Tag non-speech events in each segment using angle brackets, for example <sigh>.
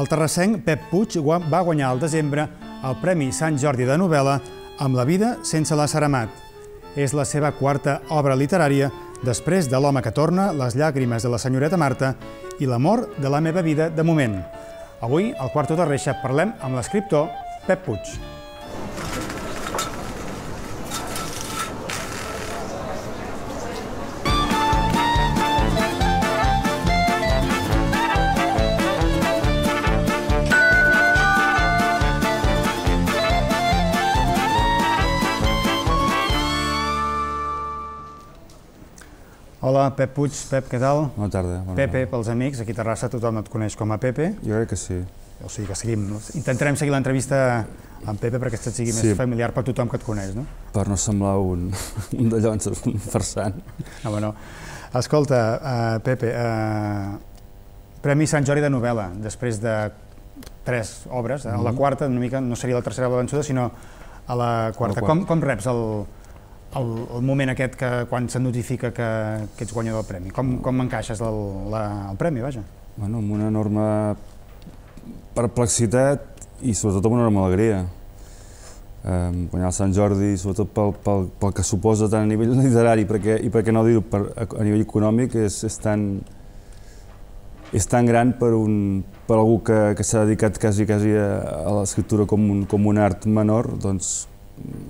El terrassenc Pep Puig va guanyar al desembre el Premi Sant Jordi de novel·la amb La vida sense la Saramat. És la seva quarta obra literària després de L'home que torna, Les llàgrimes de la senyoreta Marta i L'amor de la meva vida de moment. Avui, al Quarto de Reixa, parlem amb l'escriptor Pep Puig. Hola, Pep Puig. Pep, què tal? Bona tarda. Bona Pepe, pels amics. Aquí a Terrassa tothom et coneix com a Pepe. Jo crec que sí. O sigui que seguim. Intentarem seguir l'entrevista amb Pepe perquè et sigui sí. més familiar per tothom que et coneix, no? Per no semblar un, un de llonses, un farsant. No, ah, bueno. Escolta, uh, Pepe, uh, Premi Sant Jordi de novel·la, després de tres obres, eh? a mm -hmm. la mhm. quarta, una mica, no seria la tercera la vençuda, sinó a la quarta. La quarta. Com, com reps el, el, el moment aquest que, quan se notifica que, que ets guanyador del premi? Com, com encaixes el, la, el premi, vaja? Bueno, amb una enorme perplexitat i sobretot amb una enorme alegria. Um, guanyar el Sant Jordi, sobretot pel, pel, pel que suposa tant a nivell <laughs> literari perquè, i perquè no dir per, a, a nivell econòmic, és, és, tan, és tan gran per, un, per algú que, que s'ha dedicat quasi, quasi a, a l'escriptura com, un, com un art menor, doncs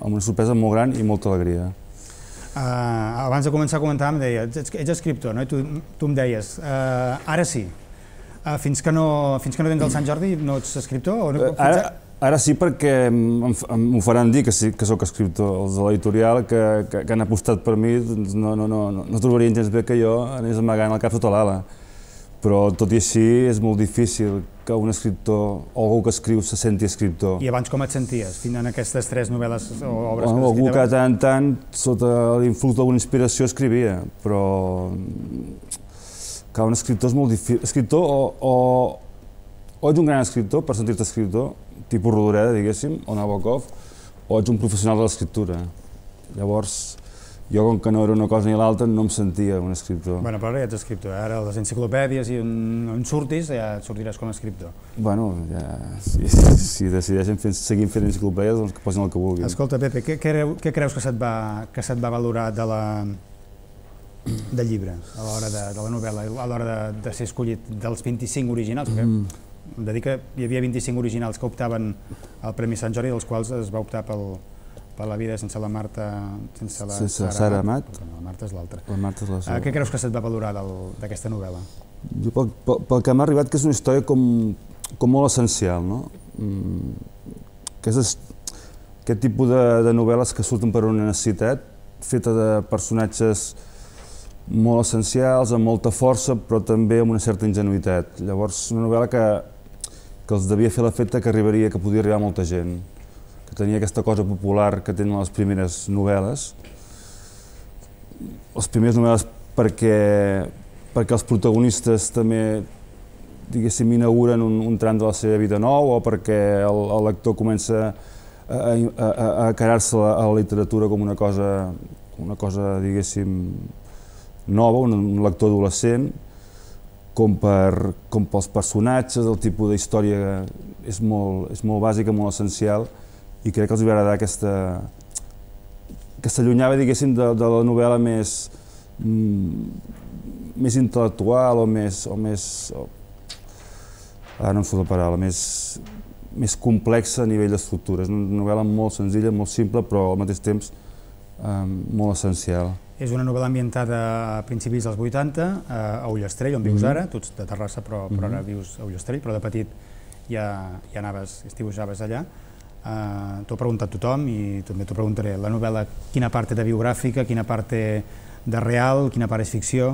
amb una sorpresa molt gran i molta alegria. Uh, abans de començar a comentar em deia, ets, ets escriptor, no? I tu, tu em deies, uh, ara sí. Uh, fins, que no, fins que no tens el Sant Jordi no ets escriptor? O no, uh, ara, a... ara sí perquè m'ho faran dir que, sí, que sóc escriptor. Els de l'editorial que, que, que han apostat per mi doncs no, no, no, no, no trobarien gens bé que jo anés amagant el cap sota l'ala. Però tot i així és molt difícil que un escriptor o algú que escriu se senti escriptor. I abans com et senties, en aquestes tres novel·les o obres bueno, que has escrit? Algú que tant en tant, sota l'influx d'alguna inspiració, escrivia, però que un escriptor és molt difícil. Escriptor o, o, o ets un gran escriptor per sentir-te escriptor, tipus Rodoreda, diguéssim, o Nabokov, o ets un professional de l'escriptura. Llavors, jo com que no era una cosa ni l'altra no em sentia un escriptor. Bueno, però ara ja ets escriptor, ara les enciclopèdies i on, on surtis ja et sortiràs com a escriptor. Bueno, ja, si, si decideixen fent, seguir fent enciclopèdies, doncs que posin el que vulguin. Escolta, Pepe, què, què, què creus que se't, va, que se't va valorar de la, de llibre, a l'hora de, de la novel·la, a l'hora de, de ser escollit dels 25 originals? Perquè mm. Hem de dir que hi havia 25 originals que optaven al Premi Sant Jordi, dels quals es va optar pel, per la vida sense la Marta... Sense la sense Sara, Sara Amat. No, la Marta és l'altra. La Marta és la eh, seva. Uh, què creus que se't va valorar d'aquesta novel·la? Jo, pel, pel, pel que m'ha arribat, que és una història com, com molt essencial, no? Mm, aquestes, aquest tipus de, de novel·les que surten per una necessitat, feta de personatges molt essencials, amb molta força, però també amb una certa ingenuïtat. Llavors, una novel·la que, que els devia fer l'efecte que arribaria, que podia arribar molta gent que tenia aquesta cosa popular que tenen les primeres novel·les, les primeres novel·les perquè, perquè els protagonistes també diguéssim, inauguren un, un tram de la seva vida nou o perquè el, el lector comença a, a, a, a carar-se a la literatura com una cosa, una cosa diguéssim, nova, un, un lector adolescent, com, per, com pels personatges, el tipus de història és molt, és molt bàsica, molt essencial, i crec que els va agradar aquesta... que s'allunyava, diguéssim, de, de la novel·la més, mm, més intel·lectual o més... O més o, ara no em surt la paraula, més, més complexa a nivell d'estructura. És una novel·la molt senzilla, molt simple, però al mateix temps eh, molt essencial. És una novel·la ambientada a principis dels 80, a Ullastrell, on vius mm -hmm. ara, tu ets de Terrassa però, però mm -hmm. ara mm-hmm. vius a Ullastrell, però de petit ja, ja anaves, estiujaves allà. Eh, t'ho ha preguntat tothom i també t'ho preguntaré. La novel·la, quina part té de biogràfica, quina part té de real, quina part és ficció?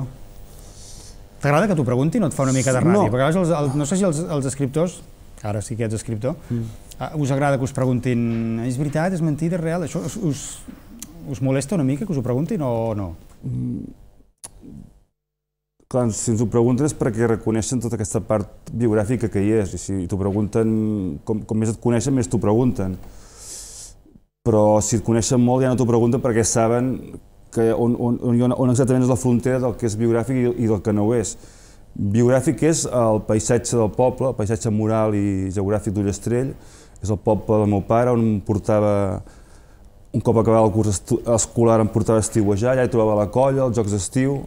T'agrada que t'ho preguntin o et fa una mica de ràbia? No. Perquè els, els, no sé si els, els escriptors, ara sí que ets escriptor, mm. Eh, us agrada que us preguntin és veritat, és mentida, és real? Això us, us, us molesta una mica que us ho preguntin o no? Mm Clar, si ens ho pregunten és perquè reconeixen tota aquesta part biogràfica que hi és, i si t'ho pregunten, com, com més et coneixen, més t'ho pregunten. Però si et coneixen molt ja no t'ho pregunten perquè saben que on, on, on, exactament és la frontera del que és biogràfic i, i del que no ho és. Biogràfic és el paisatge del poble, el paisatge moral i geogràfic d'Ullestrell. és el poble del meu pare on em portava un cop acabava el curs escolar em portava a estiuejar, allà hi trobava la colla, els jocs d'estiu,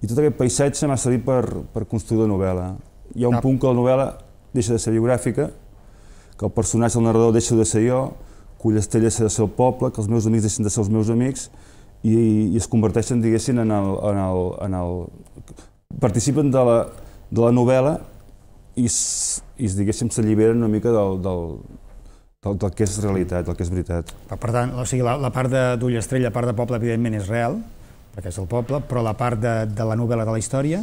i tot aquest paisatge m'ha servit per, per construir la novel·la. Hi ha un no. punt que la novel·la deixa de ser biogràfica, que el personatge del narrador deixa de ser jo, que Ullestell deixa de ser el poble, que els meus amics deixen de ser els meus amics, i, i es converteixen, diguéssim, en el, en el, en el... participen de la, de la novel·la i, i es, diguéssim, s'alliberen una mica del, del, del, del que és realitat, del que és veritat. Per tant, o sigui, la, la part d'Ull Estrella, la part de poble, evidentment, és real, perquè és el poble, però la part de, de la novel·la de la història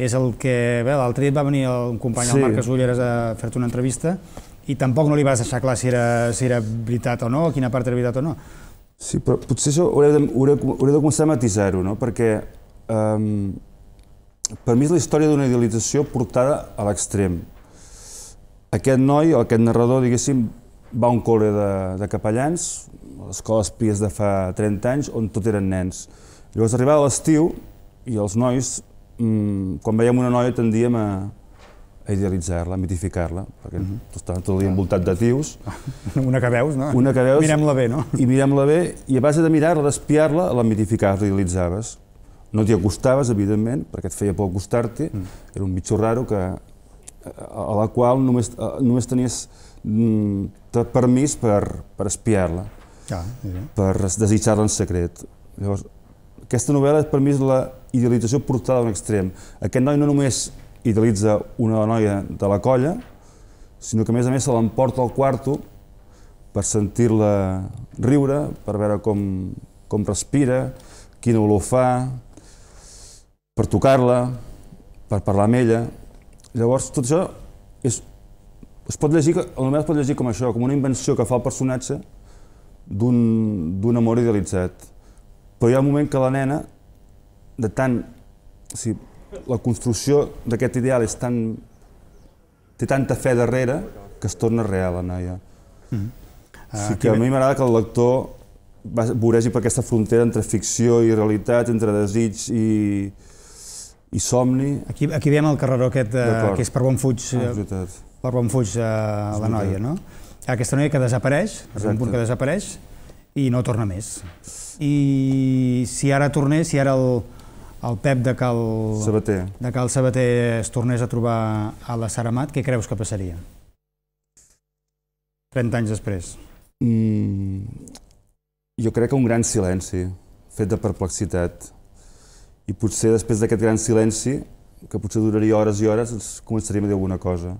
és el que... Bé, l'altre dia va venir el, un company, sí. el Marc Casulleres, a fer-te una entrevista i tampoc no li vas deixar clar si era, si era veritat o no, quina part era veritat o no. Sí, però potser això haureu de, haureu, hauré de començar a matisar-ho, no? Perquè um, per mi és la història d'una idealització portada a l'extrem. Aquest noi, o aquest narrador, diguéssim, va a un col·le de, de capellans, a les escoles pies de fa 30 anys, on tot eren nens Llavors arribava l'estiu i els nois, mmm, quan veiem una noia, tendíem a, a idealitzar-la, a mitificar-la, perquè mm -hmm. estava tot el dia envoltat de tios. <laughs> Una que veus, no? Una que veus. Mirem-la bé, no? I mirem-la bé, i a base de mirar-la, d'espiar-la, la mitificaves, la idealitzaves. No t'hi acostaves, evidentment, perquè et feia por acostar-t'hi. Mm. Era un bitxo raro que, a la qual només, només tenies mm, permís per, per espiar-la, ah, ja. per desitjar-la en secret. Llavors, aquesta novel·la per mi és la idealització portada a un extrem. Aquest noi no només idealitza una noia de la colla, sinó que a més a més se l'emporta al quarto per sentir-la riure, per veure com, com respira, quina olor fa, per tocar-la, per parlar amb ella. Llavors, tot això és, es pot llegir, el novel·la es pot llegir com això, com una invenció que fa el personatge d'un amor idealitzat. Però hi ha un moment que la nena, de tant... O sigui, la construcció d'aquest ideal és tan... té tanta fe darrere que es torna real, la noia. Mm -hmm. Uh, o sigui ah, que a mi m'agrada que el lector voregi per aquesta frontera entre ficció i realitat, entre desig i, i somni. Aquí, aquí veiem el carreró aquest, eh, que és per fuig, ah, eh, és per fuig eh, la noia, no? Aquesta noia que desapareix, és un punt que desapareix i no torna més i si ara tornés, si ara el, el Pep de Cal Sabater. de Cal Sabater es tornés a trobar a la Saramat, què creus que passaria? 30 anys després. Mm, jo crec que un gran silenci, fet de perplexitat. I potser després d'aquest gran silenci, que potser duraria hores i hores, ens començaríem a dir alguna cosa.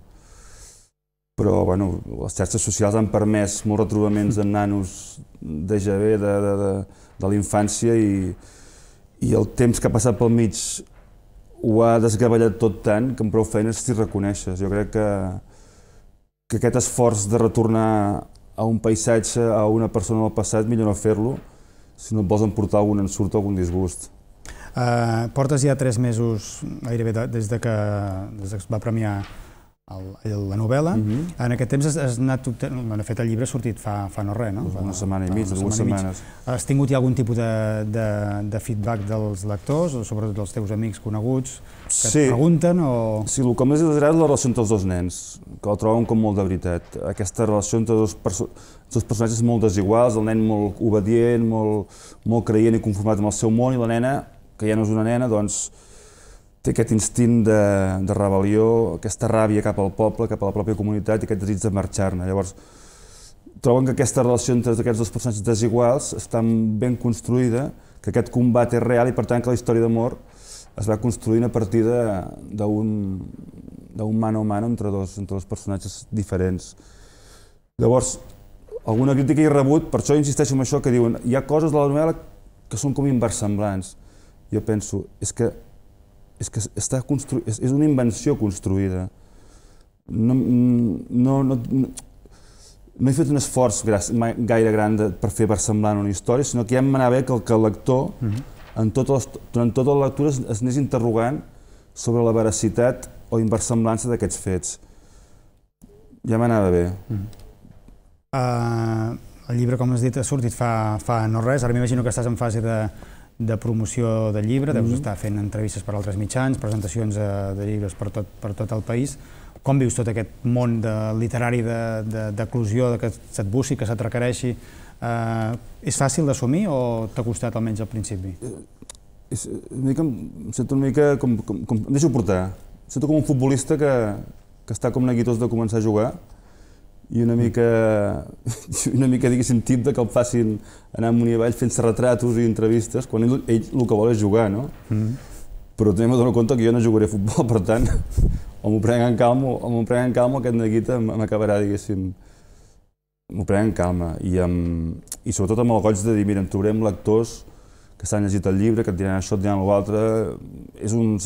Però, bueno, les xarxes socials han permès molts retrobaments amb nanos de Javé, de, de, de, de la infància i, i el temps que ha passat pel mig ho ha desgavellat tot tant que amb prou feines t'hi reconeixes. Jo crec que, que aquest esforç de retornar a un paisatge, a una persona del passat, millor no fer-lo, si no et vols emportar algun ensurt o algun disgust. Uh, portes ja tres mesos gairebé des de que, des que es va premiar el, la novel·la. Mhm. En aquest temps has, has anat obtenint... Bueno, fet, el llibre ha sortit fa, fa no res, no? Una, una setmana i mig, dues setmanes. Mig. Has tingut ja algun tipus de, de, de feedback dels lectors, o sobretot dels teus amics coneguts, que sí. et pregunten o...? Sí, el que més he desagrat és la relació entre els dos nens, que la troben com molt de veritat. Aquesta relació entre dos, perso dos personatges molt desiguals, el nen molt obedient, molt, molt creient i conformat amb el seu món, i la nena, que ja no és una nena, doncs té aquest instint de, de rebel·lió, aquesta ràbia cap al poble, cap a la pròpia comunitat i aquest desig de marxar-ne. Llavors, troben que aquesta relació entre aquests dos personatges desiguals està ben construïda, que aquest combat és real i per tant que la història d'amor es va construint a partir d'un mano a mano entre dos, entre dos personatges diferents. Llavors, alguna crítica he rebut, per això insisteixo en això que diuen, hi ha coses de la novel·la que són com inversemblants. Jo penso, és que és que està constru... és, és una invenció construïda. No, no, no, no, no he fet un esforç gaire gran de, per fer per semblant una història, sinó que ja em anar bé que el, que el lector, mm-hmm. en totes les, durant tota la lectura, es, es anés interrogant sobre la veracitat o inversemblança d'aquests fets. Ja m'anava bé. Mm. uh, el llibre, com has dit, ha sortit fa, fa no res. Ara m'imagino que estàs en fase de, de promoció de llibre, deus mhm. estar fent entrevistes per altres mitjans, presentacions eh, de, llibres per tot, per tot el país. Com vius tot aquest món de literari d'eclusió, de, de, de que se't bussi, que se't requereixi? Eh, és fàcil d'assumir o t'ha costat almenys al principi? Eh, és, una mica, em sento una mica com, com, com... Em deixo portar. Em sento com un futbolista que, que està com neguitós de començar a jugar i una mica, <laughs> una mica diguéssim, tip de que el facin anar amunt i avall fent-se retratos i entrevistes, quan ell, ell el que vol és jugar, no? Mm -hmm. Però també m'adono compte que jo no jugaré a futbol, per tant, o m'ho prenc en calma, o m'ho prenc en calma, aquest neguit m'acabarà, diguéssim, m'ho prenc en calma. I, amb, I sobretot amb el goig de dir, mira, em trobarem lectors que s'han llegit el llibre, que et diran això, et diran l'altre... És un...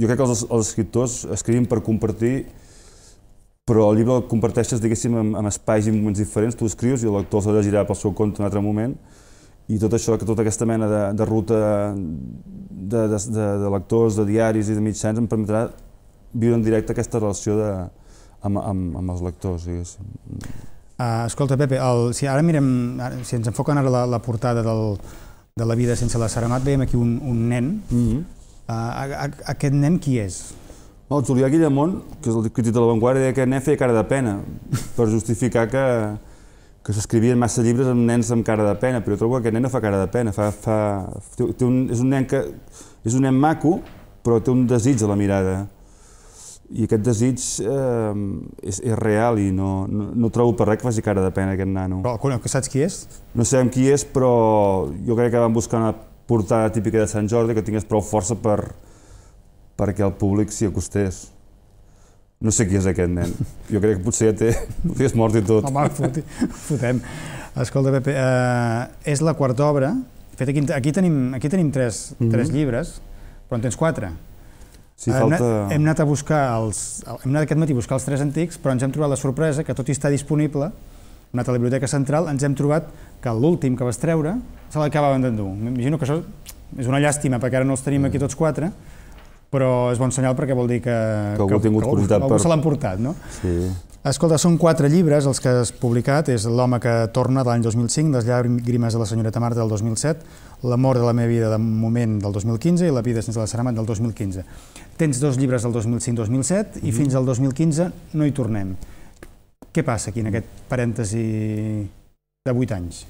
Jo crec que els, els escriptors escrivim per compartir però el llibre el comparteixes, diguéssim, en, en espais i moments diferents, tu escrius i el lector se'l llegirà pel seu compte en un altre moment, i tot això, que tota aquesta mena de, de ruta de, de, de, de lectors, de diaris i de mitjans em permetrà viure en directe aquesta relació de, amb, amb, amb els lectors, diguéssim. Uh, escolta, Pepe, el, si ara mirem, ara, si ens enfoquen ara la, la portada del, de La vida sense la Saramat, veiem aquí un, un nen. Mm -hmm. uh, a, a, aquest nen qui és? No, el Julià Guillamont, que és el crític de l'avantguarda, deia que a fer cara de pena per justificar que, que s'escrivien massa llibres amb nens amb cara de pena, però jo trobo que aquest nen no fa cara de pena, fa, fa, té un, és, un nen que, és un nen maco, però té un desig a la mirada. I aquest desig eh, és, és real i no, no, no trobo per res que faci cara de pena aquest nano. Però, conec, que saps qui és? No sé qui és, però jo crec que van buscar una portada típica de Sant Jordi que tingués prou força per, perquè el públic s'hi acostés. No sé qui és aquest nen. Jo crec que potser ja té... Potser és mort i tot. Home, fotem. Escolta, Pepe, eh, és la quarta obra. fet, aquí, aquí tenim, aquí tenim tres, mm -hmm. tres llibres, però en tens quatre. Sí, eh, falta... anat, hem anat a buscar els... Hem anat aquest matí a buscar els tres antics, però ens hem trobat la sorpresa que tot i està disponible, hem anat a la Biblioteca Central, ens hem trobat que l'últim que vas treure se l'acabaven d'endur. M'imagino que això és una llàstima perquè ara no els tenim aquí tots quatre, però és bon senyal perquè vol dir que, que algú, que, tingut que algú, per... se l'ha emportat, no? Sí. Escolta, són quatre llibres els que has publicat, és L'home que torna de l'any 2005, Les llàgrimes de la senyoreta Marta del 2007, L'amor de la meva vida de moment del 2015 i La vida sense la ceràmica del 2015. Tens dos llibres del 2005-2007 i mm -hmm. fins al 2015 no hi tornem. Què passa aquí en aquest parèntesi de vuit anys?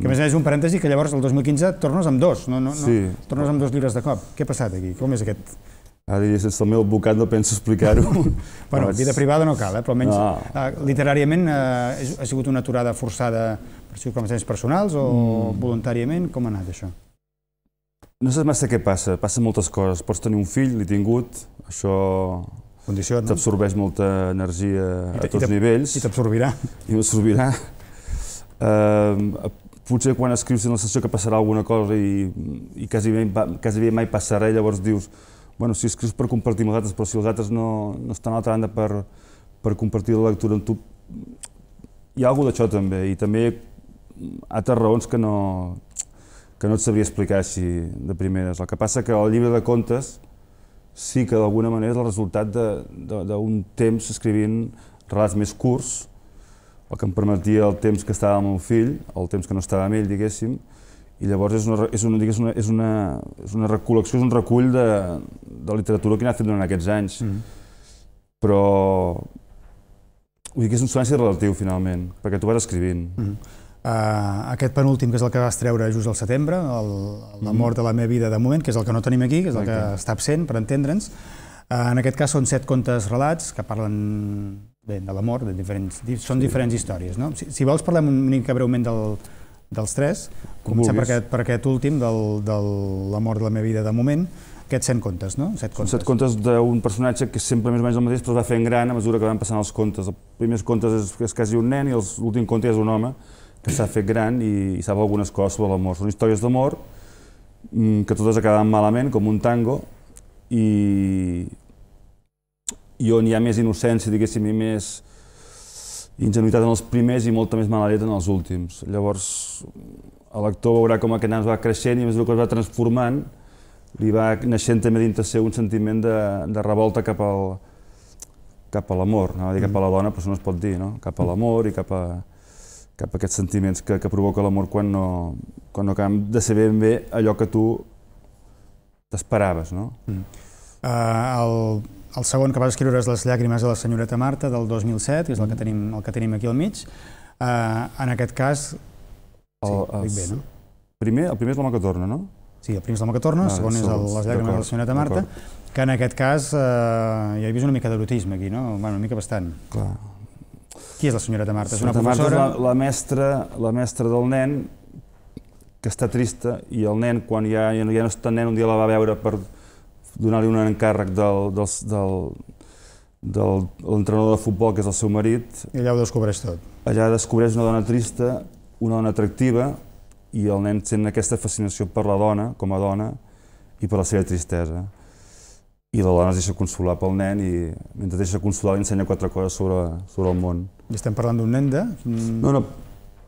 Que a més és un parèntesi que llavors el 2015 tornes amb dos, no, no, sí. no, tornes amb dos llibres de cop. Què ha passat aquí? Com és aquest... Ara, sense el meu advocat no penso explicar-ho. <laughs> bueno, Vaig... vida privada no cal, eh? però almenys no. uh, literàriament uh, ha sigut una aturada forçada per circumstàncies personals o mm. voluntàriament? Com ha anat això? No saps massa què passa, passen moltes coses. Pots tenir un fill, l'he tingut, això Condició, no? t'absorbeix molta energia a tots nivells. I t'absorbirà. I m'absorbirà. Uh, <laughs> potser quan escrius la sensació que passarà alguna cosa i, i quasi, bé, quasi bé mai passarà, i llavors dius, bueno, si escrius per compartir amb els altres, però si els altres no, no estan a l'altra banda per, per compartir la lectura amb tu, hi ha alguna d'això també, i també altres raons que no, que no et sabria explicar així de primeres. El que passa que el llibre de contes sí que d'alguna manera és el resultat d'un temps escrivint relats més curts, el que em permetia el temps que estava amb el fill, el temps que no estava amb ell, diguéssim, i llavors és una, és una, és una, és una, és una recol·lecció, és un recull de, de literatura que he anat fent durant aquests anys. Mm -hmm. Però vull dir que és un silenci relatiu, finalment, perquè tu vas escrivint. Mm -hmm. Uh, aquest penúltim, que és el que vas treure just al setembre, el, el La mm. mort de la meva vida de moment, que és el que no tenim aquí, que és el que està absent, per entendre'ns. Uh, en aquest cas són set contes relats que parlen de, de l'amor, de diferents, són sí. diferents històries. No? Si, si vols parlem una mica breument del, dels tres, començar per aquest, per aquest últim, del, de l'amor de la meva vida de moment, aquests set contes, no? Set contes. Set contes d'un personatge que sempre més o menys el mateix, però es va fent gran a mesura que van passant els contes. Els primers contes és, és quasi un nen i l'últim conte és un home que s'ha fet gran i, i sap algunes coses sobre l'amor. Són històries d'amor mm, que totes acaben malament, com un tango, i i on hi ha més innocència, diguéssim, i més ingenuïtat en els primers i molta més mala llet en els últims. Llavors, el lector veurà com aquest nen va creixent i a mesura que es va transformant, li va naixent també dintre seu un sentiment de, de revolta cap al, cap a l'amor, no? a dir cap a la dona, però això no es pot dir, no? Cap a l'amor i cap a, cap a aquests sentiments que, que provoca l'amor quan, no, quan no acabem de saber ben bé allò que tu t'esperaves, no? Mm. Uh, el el segon que vas escriure és Les llàgrimes de la senyoreta Marta, del 2007, que és el que mm. tenim, el que tenim aquí al mig. Uh, en aquest cas... Sí, el, bé, no? Primer, el primer és l'home que torna, no? Sí, el primer és l'home que torna, el segon és el, Les llàgrimes de la senyoreta Marta, que en aquest cas eh, uh, ja he vist una mica d'erotisme aquí, no? Bueno, una mica bastant. Clar. Qui és la senyoreta Marta? És una professora? Marta és la, la, mestra, la mestra del nen que està trista i el nen, quan ja, ja no està nen, un dia la va veure per, donar-li un encàrrec del, del, del, de l'entrenador de futbol, que és el seu marit. I allà ho descobreix tot. Allà descobreix una dona trista, una dona atractiva, i el nen sent aquesta fascinació per la dona, com a dona, i per la seva tristesa. I la dona es deixa consolar pel nen i mentre deixa consolar li ensenya quatre coses sobre, sobre el món. I estem parlant d'un nen de... No, no,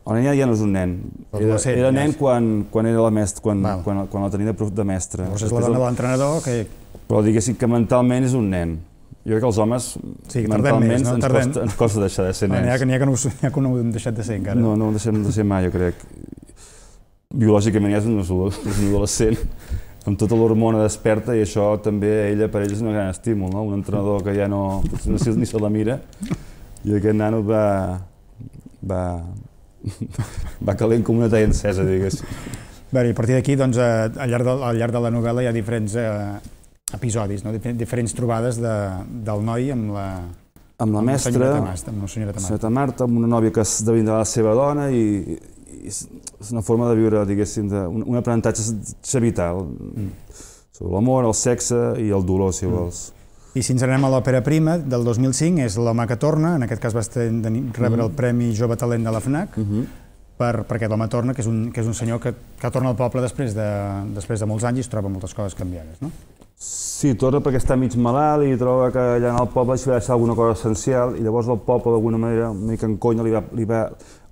el nen ja, ja no és un nen. Era, era nen quan, quan era la mestra, quan, Val. quan, quan la tenia de, de mestre. Llavors és la dona de l'entrenador que... Però diguéssim que mentalment és un nen. Jo crec que els homes sí, mentalment més, no? ens, tardem. costa, ens costa deixar de ser nens. N'hi ha, ha, que no, ha que no ho hem deixat de ser encara. No, no ho deixem de ser mai, jo crec. Biològicament ja és un, és un adolescent amb tota l'hormona desperta i això també a ella per ell és un gran estímul, no? Un entrenador que ja no, no sé, ni se la mira i aquest nano va, va, va calent com una talla encesa, diguéssim. Bé, i a partir d'aquí, doncs, eh, al llarg, de, al llarg de la novel·la hi ha diferents eh, episodis, no? diferents trobades de, del noi amb la, amb la amb mestra, la Tamasta, amb la senyora Tamarta. amb una nòvia que esdevindrà la seva dona i, i és una forma de viure, diguéssim, de, un, un aprenentatge vital mm. sobre l'amor, el sexe i el dolor, si mm. vols. I si ens anem a l'òpera prima del 2005, és L'home que torna, en aquest cas va rebre el mm. Premi Jove Talent de la FNAC, mm-hmm. per, per aquest home torna, que és un, que és un senyor que, que torna al poble després de, després de molts anys i es troba moltes coses canviades, no? Sí, torna perquè està mig malalt i troba que allà en el poble s'hi va deixar alguna cosa essencial i llavors el poble d'alguna manera, una mica en conya, li va, li va,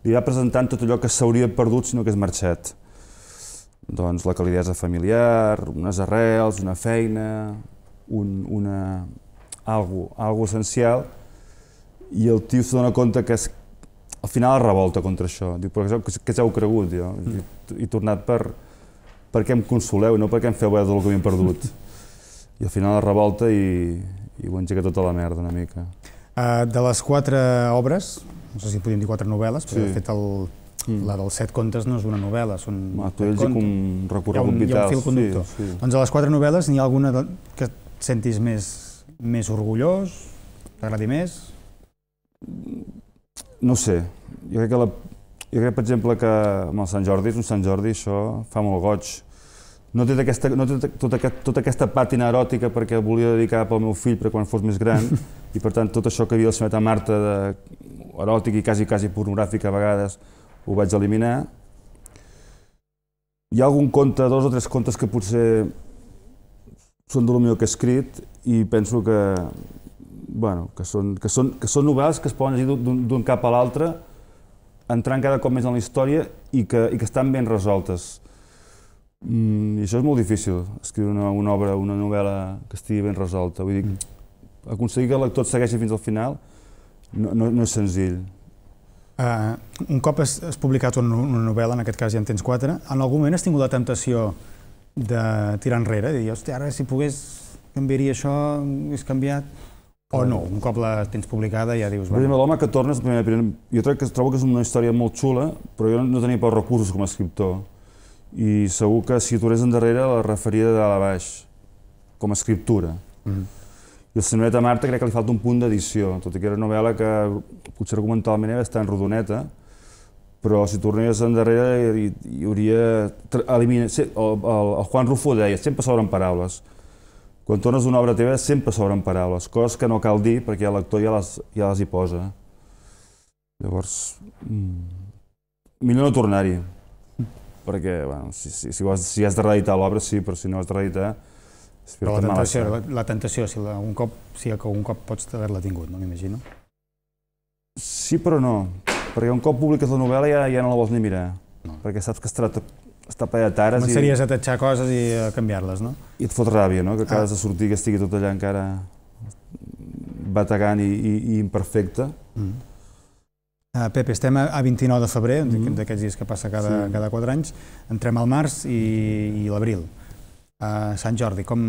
li va presentant tot allò que s'hauria perdut si que hagués marxat. Doncs la calidesa familiar, unes arrels, una feina, un, una, algo, algo essencial i el tio s'adona compte que és, al final es revolta contra això. Diu, però què heu cregut? Jo? Mm. I, he tornat per, perquè em consoleu, no perquè em feu veure del que m'he perdut. <laughs> I al final es revolta i, i ho engega tota la merda una mica. Uh, de les quatre obres, no sé si podríem dir quatre novel·les, però sí. de fet el, Mm. La dels set contes no és una novel·la, són... Ma, tu ells un recorregut vital. Hi ha un, hi ha un fil conductor. Sí, sí. Doncs a les quatre novel·les n'hi ha alguna que sentis més, més orgullós, t'agradi més? No sé. Jo crec, que la, jo crec, per exemple, que amb el Sant Jordi, és un Sant Jordi, això fa molt goig. No té, aquesta, no té tota, aquest, tota aquesta pàtina eròtica perquè volia dedicar pel meu fill per quan fos més gran <laughs> i per tant tot això que havia de ser Marta de eròtic i quasi, quasi pornogràfic a vegades ho vaig eliminar. Hi ha algun conte, dos o tres contes que potser són del millor que he escrit i penso que, bueno, que, són, que, són, que són novel·les que es poden llegir d'un cap a l'altre, entrant cada cop més en la història i que, i que estan ben resoltes. Mm, I això és molt difícil, escriure una, una obra, una novel·la que estigui ben resolta. Vull dir, aconseguir que el lector et segueixi fins al final no, no, no és senzill. Uh, un cop has, has publicat una, una novel·la, en aquest cas ja en tens quatre, en algun moment has tingut la temptació de tirar enrere, de dir, hòstia, ara si pogués canviaria això, és canviat, o no, un cop la tens publicada ja dius... Bueno. L'home que tornes, jo crec que trobo que és una història molt xula, però jo no tenia prou recursos com a escriptor. I segur que si tornés endarrere la referia de dalt a baix, com a escriptura. Mm I el Senyoreta Marta crec que li falta un punt d'edició, tot i que era una novel·la que potser argumentalment era bastant rodoneta, però si tornés endarrere hi, hi hauria... Elimina, el, el Juan Rufo deia, sempre s'obren paraules. Quan tornes una obra teva sempre s'obren paraules, coses que no cal dir perquè l'actor ja les, ja les hi posa. Llavors, mm, millor no tornar-hi, perquè bueno, si, si, si, has, si has de reeditar l'obra, sí, però si no has de reeditar... Però la tentació, la, la tentació, si algun un cop, si algun cop pots haver-la tingut, no m'imagino? Sí, però no. Perquè un cop publiques la novel·la ja, ja no la vols ni mirar, no. perquè saps que estarà tracta està ple de tares. Començaries i... a tatxar coses i a canviar-les, no? I et fot ràbia, no? Que acabes ah. de sortir que estigui tot allà encara bategant i, i, i imperfecte. Mm. Ah, Pepe, estem a, a 29 de febrer, mm. d'aquests dies que passa cada, sí. cada 4 anys. Entrem al març i, i l'abril. Uh, Sant Jordi, com,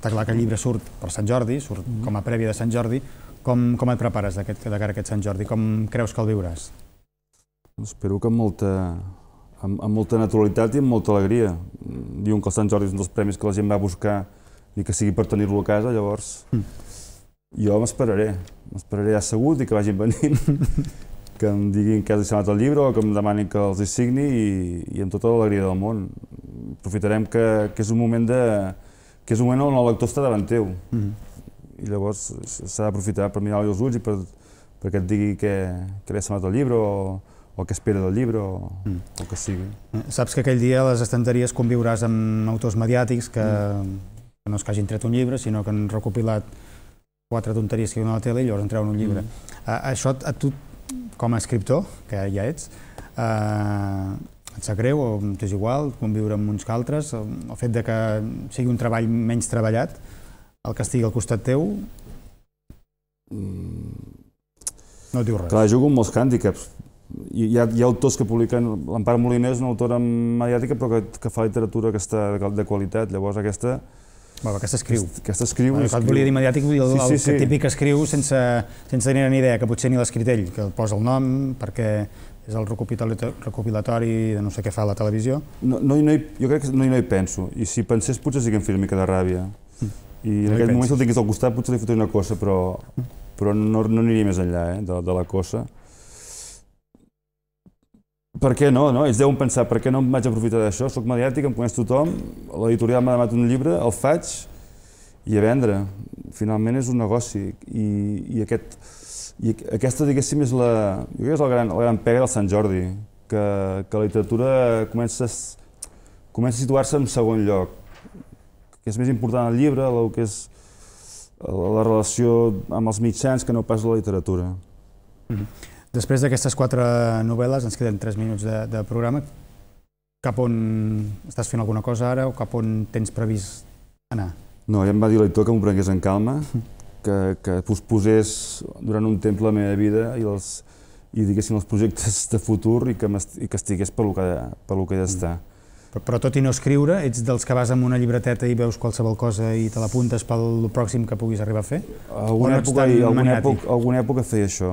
està clar que el llibre surt per Sant Jordi, surt mm. com a prèvia de Sant Jordi, com, com et prepares de cara a aquest Sant Jordi? Com creus que el viuràs? Espero que amb molta, amb, amb molta naturalitat i amb molta alegria. Diuen que el Sant Jordi és un dels premis que la gent va buscar i que sigui per tenir-lo a casa, llavors mm. jo m'esperaré. M'esperaré assegut i que vagin venint, <laughs> que em diguin que has dissenyat el llibre o que em demanin que els hi signi i, i amb tota l'alegria del món. Aprofitarem que, que és un moment de, que és un moment on el lector està davant teu. Mm i llavors s'ha d'aprofitar per mirar-li els ulls i per, perquè et digui què, què li ha semblat el llibre o, o què espera del llibre o, mm. o que sigui. Eh, saps que aquell dia a les estanteries conviuràs amb autors mediàtics que, mm. que no és que hagin tret un llibre, sinó que han recopilat quatre tonteries que ha a la tele i llavors en treuen un llibre. Mm. Uh, això a tu, com a escriptor, que ja ets, uh, et sap greu o t'és igual conviure amb uns que altres? El fet de que sigui un treball menys treballat, el que estigui al costat teu mm, no diu res. Clar, jugo amb molts càndicaps. Hi ha, hi ha autors que publiquen... L'Empar Moliner és una autora mediàtica però que, que fa literatura que està de qualitat. Llavors aquesta... Bueno, aquesta escriu. Aquesta escriu. Bueno, escriu. volia dir mediàtic, vull dir el, sí, sí, el típic escriu sense, sense tenir ni idea, que potser ni ell, que el posa el nom perquè és el recopilatori de no sé què fa la televisió. No, no, no hi, jo crec que no, no hi penso, i si pensés potser sí que em faria una mica de ràbia. Mm. I en aquell moment, si el tinguis al costat, potser li fotré una cosa, però, però no, no aniria més enllà eh, de, de la cosa. Per què no, no? Ells deuen pensar, per què no em vaig aprofitar d'això? Soc mediàtic, em coneix tothom, l'editorial m'ha demanat un llibre, el faig i a vendre. Finalment és un negoci i, i, aquest, i aquesta, diguéssim, és la, jo crec que és la gran, la gran pega del Sant Jordi, que, que la literatura comença, comença a situar-se en segon lloc que és més important el llibre, el que és la relació amb els mitjans que no pas la literatura. Mm -hmm. Després d'aquestes quatre novel·les, ens queden tres minuts de, de programa. Cap on estàs fent alguna cosa ara o cap on tens previst anar? No, ja em va dir l'editor que m'ho prengués en calma, que, que posposés durant un temps la meva vida i els, i diguéssim els projectes de futur i que, i que estigués pel que, pel que ja està. Mm. Però tot i no escriure, ets dels que vas amb una llibreteta i veus qualsevol cosa i te l'apuntes pel pròxim que puguis arribar a fer? Alguna, època, època, alguna, època, alguna època feia això,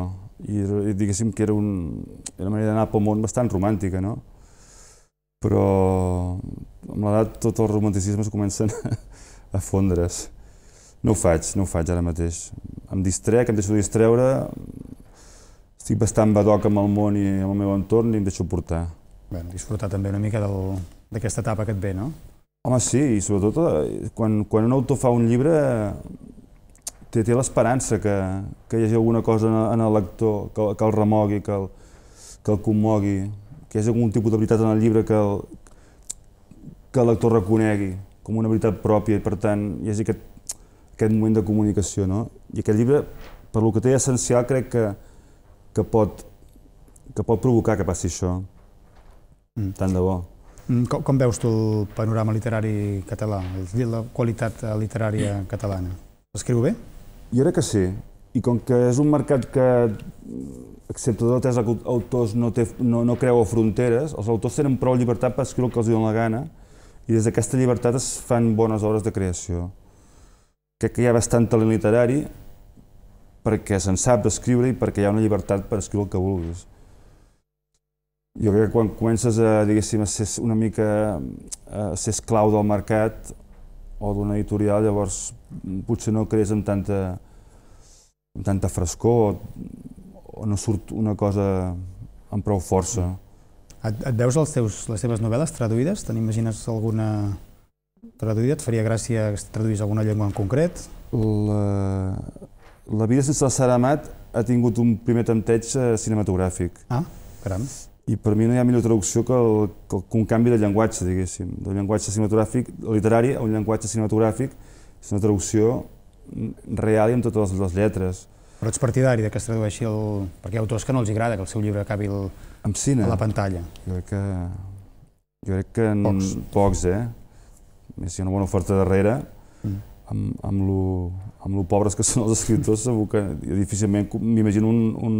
i, i diguéssim que era un, una manera d'anar pel món bastant romàntica, no? Però amb l'edat tots els romanticismes comencen <laughs> a fondre's. No ho faig, no ho faig ara mateix. Em distrec, em deixo distreure, estic bastant badoc amb el món i amb el meu entorn i em deixo portar. Bé, disfrutar també una mica d'aquesta etapa que et ve, no? Home, sí, i sobretot eh, quan, quan un autor fa un llibre té, té l'esperança que, que hi hagi alguna cosa en, en el lector que, que el remogui, que el, que el commogui, que hi hagi algun tipus de veritat en el llibre que el, que el lector reconegui com una veritat pròpia i per tant hi hagi aquest, aquest moment de comunicació. No? I aquest llibre, per lo que té essencial, crec que, que, pot, que pot provocar que passi això. Mm. Tant de bo. Mm, com, com veus tu el panorama literari català, la qualitat literària catalana? Escriu bé? Jo crec que sí. I com que és un mercat que, excepte dos o autors, no, té, no, no creu a fronteres, els autors tenen prou llibertat per escriure el que els donen la gana i des d'aquesta llibertat es fan bones obres de creació. Crec que hi ha bastant talent literari perquè se'n sap escriure i perquè hi ha una llibertat per escriure el que vulguis. Jo crec que quan comences a, diguéssim, a ser una mica, a ser esclau del mercat o d'una editorial, llavors mm, potser no crees amb tanta, amb tanta frescor o, o no surt una cosa amb prou força. Et, et veus els teus, les teves novel·les traduïdes? Te n'imagines alguna traduïda? Et faria gràcia que traduís alguna llengua en concret? La, la vida sense la Sara Amat ha tingut un primer tempteig eh, cinematogràfic. Ah, caram i per mi no hi ha millor traducció que, el, que, un canvi de llenguatge, diguéssim, del llenguatge cinematogràfic literari a un llenguatge cinematogràfic, és una traducció real i amb totes les lletres. Però ets partidari de que es tradueixi el... perquè hi ha autors que no els agrada que el seu llibre acabi el... Amb cine. a la pantalla. Jo crec que... Jo crec que... En... Pocs. Pocs, eh? Més si hi ha una bona oferta darrere, mm. amb, amb, lo, amb lo pobres que són els escriptors, segur que difícilment m'imagino un, un,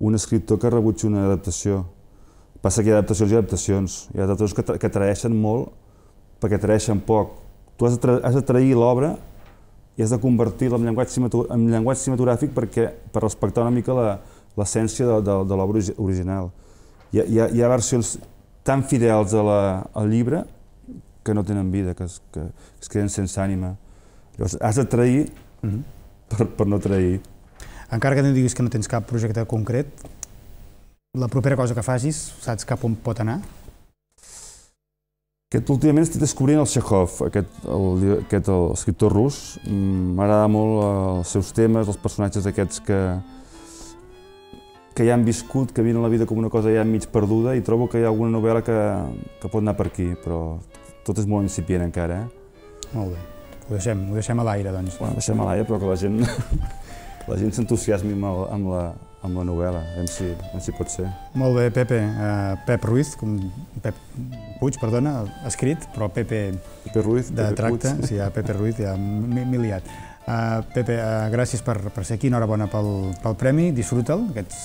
un escriptor que rebutgi una adaptació. Passa que hi ha adaptacions i adaptacions. Hi ha adaptacions que, que traeixen molt perquè traeixen poc. Tu has de, tra has de trair l'obra i has de convertir-la en, llenguatge en llenguatge cinematogràfic perquè, per respectar una mica l'essència de, de, de l'obra original. Hi ha, hi, ha, hi ha versions tan fidels a la, al llibre que no tenen vida, que es, que, que es queden sense ànima. Llavors, has de trair uh -huh. per, per no trair. Encara que no diguis que no tens cap projecte concret, la propera cosa que facis, saps cap on pot anar? Aquest últimament estic descobrint el Chekhov, aquest, el, aquest el escriptor rus. Mm, m'agrada molt eh, els seus temes, els personatges aquests que, que ja han viscut, que viuen la vida com una cosa ja mig perduda i trobo que hi ha alguna novel·la que, que pot anar per aquí, però tot és molt incipient encara. Eh? Molt bé, ho deixem, ho deixem a l'aire, doncs. Bueno, deixem a l'aire, però que la gent <laughs> la gent s'entusiasmi amb, amb, la, amb la novel·la, a veure si, a si pot ser. Molt bé, Pepe. Uh, Pep Ruiz, com Pep Puig, perdona, escrit, però Pepe, Pepe Ruiz, de Pepe tracte. Puig. Sí, ja, Pepe Ruiz, ja m'he liat. Uh, eh, Pepe, uh, gràcies per, per ser aquí, enhorabona pel, pel premi, disfruta'l, aquest,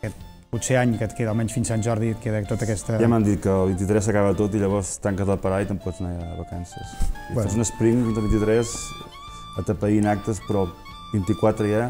aquest potser any que et queda, almenys fins Sant Jordi, et queda tota aquesta... Ja m'han dit que el 23 s'acaba tot i llavors tanques el parall i te'n pots anar a vacances. I bueno. fas un spring fins al 23, atapeint actes, però 24 ja,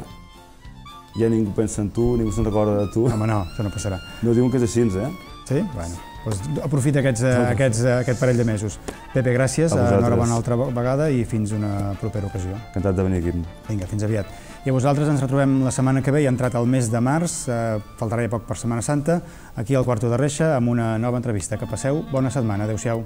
ja ningú pensa en tu, ningú se'n recorda de tu. Home, no, això no passarà. No diuen que és així, eh? Sí? Bueno, doncs aprofita aquests, eh, aquests, eh, aquest parell de mesos. Pepe, gràcies, eh, enhorabona altra vegada i fins una propera ocasió. Encantat de venir aquí. Vinga, fins aviat. I a vosaltres ens retrobem la setmana que ve, ja ha entrat el mes de març, eh, faltarà ja poc per Setmana Santa, aquí al Quarto de Reixa, amb una nova entrevista. Que passeu, bona setmana, adeu-siau.